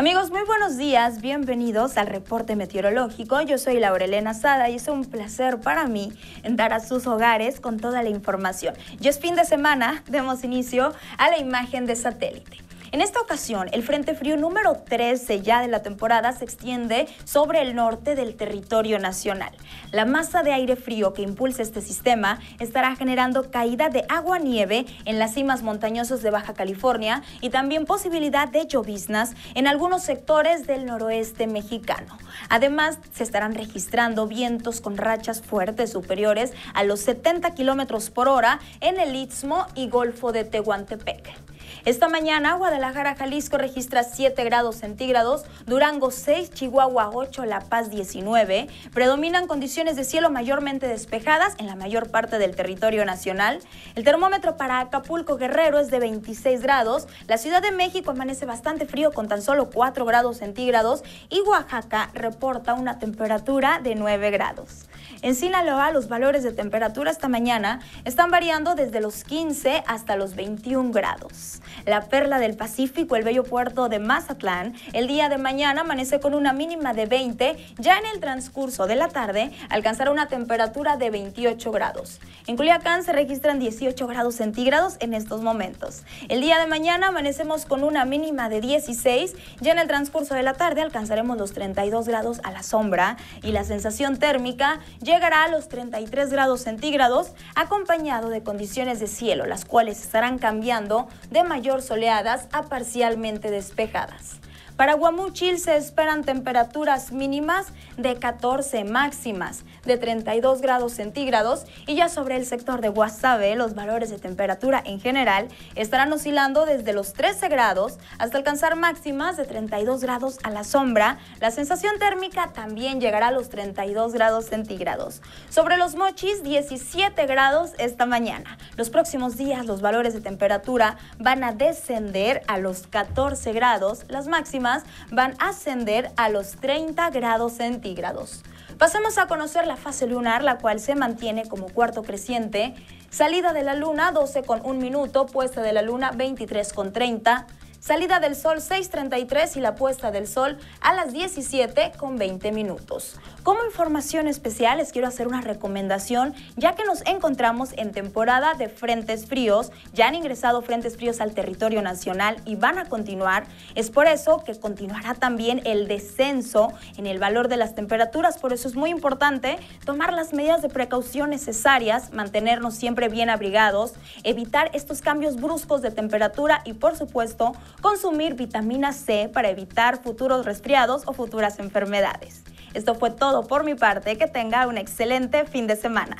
Amigos, muy buenos días, bienvenidos al reporte meteorológico. Yo soy Laurelena Sada y es un placer para mí entrar a sus hogares con toda la información. Ya es fin de semana, demos inicio a la imagen de satélite. En esta ocasión, el Frente Frío número 13 ya de la temporada se extiende sobre el norte del territorio nacional. La masa de aire frío que impulsa este sistema estará generando caída de agua-nieve en las cimas montañosas de Baja California y también posibilidad de lloviznas en algunos sectores del noroeste mexicano. Además, se estarán registrando vientos con rachas fuertes superiores a los 70 kilómetros por hora en el Istmo y Golfo de Tehuantepec. Esta mañana, Guadalajara, Jalisco registra 7 grados centígrados, Durango 6, Chihuahua 8, La Paz 19. Predominan condiciones de cielo mayormente despejadas en la mayor parte del territorio nacional. El termómetro para Acapulco Guerrero es de 26 grados. La Ciudad de México amanece bastante frío con tan solo 4 grados centígrados y Oaxaca reporta una temperatura de 9 grados. En Sinaloa, los valores de temperatura esta mañana están variando desde los 15 hasta los 21 grados la perla del Pacífico, el bello puerto de Mazatlán. El día de mañana amanece con una mínima de 20, ya en el transcurso de la tarde alcanzará una temperatura de 28 grados. En Culiacán se registran 18 grados centígrados en estos momentos. El día de mañana amanecemos con una mínima de 16, ya en el transcurso de la tarde alcanzaremos los 32 grados a la sombra y la sensación térmica llegará a los 33 grados centígrados acompañado de condiciones de cielo, las cuales estarán cambiando de mayor soleadas a parcialmente despejadas. Para Guamuchil se esperan temperaturas mínimas de 14 máximas, de 32 grados centígrados y ya sobre el sector de Guasave los valores de temperatura en general estarán oscilando desde los 13 grados hasta alcanzar máximas de 32 grados a la sombra. La sensación térmica también llegará a los 32 grados centígrados. Sobre los mochis 17 grados esta mañana. Los próximos días los valores de temperatura van a descender a los 14 grados, las máximas van a ascender a los 30 grados centígrados. Pasamos a conocer la fase lunar, la cual se mantiene como cuarto creciente, salida de la luna 12 con 1 minuto, puesta de la luna 23 con 30, Salida del sol 6.33 y la puesta del sol a las 17 con 20 minutos. Como información especial les quiero hacer una recomendación ya que nos encontramos en temporada de frentes fríos. Ya han ingresado frentes fríos al territorio nacional y van a continuar. Es por eso que continuará también el descenso en el valor de las temperaturas. Por eso es muy importante tomar las medidas de precaución necesarias, mantenernos siempre bien abrigados, evitar estos cambios bruscos de temperatura y por supuesto consumir vitamina C para evitar futuros resfriados o futuras enfermedades. Esto fue todo por mi parte, que tenga un excelente fin de semana.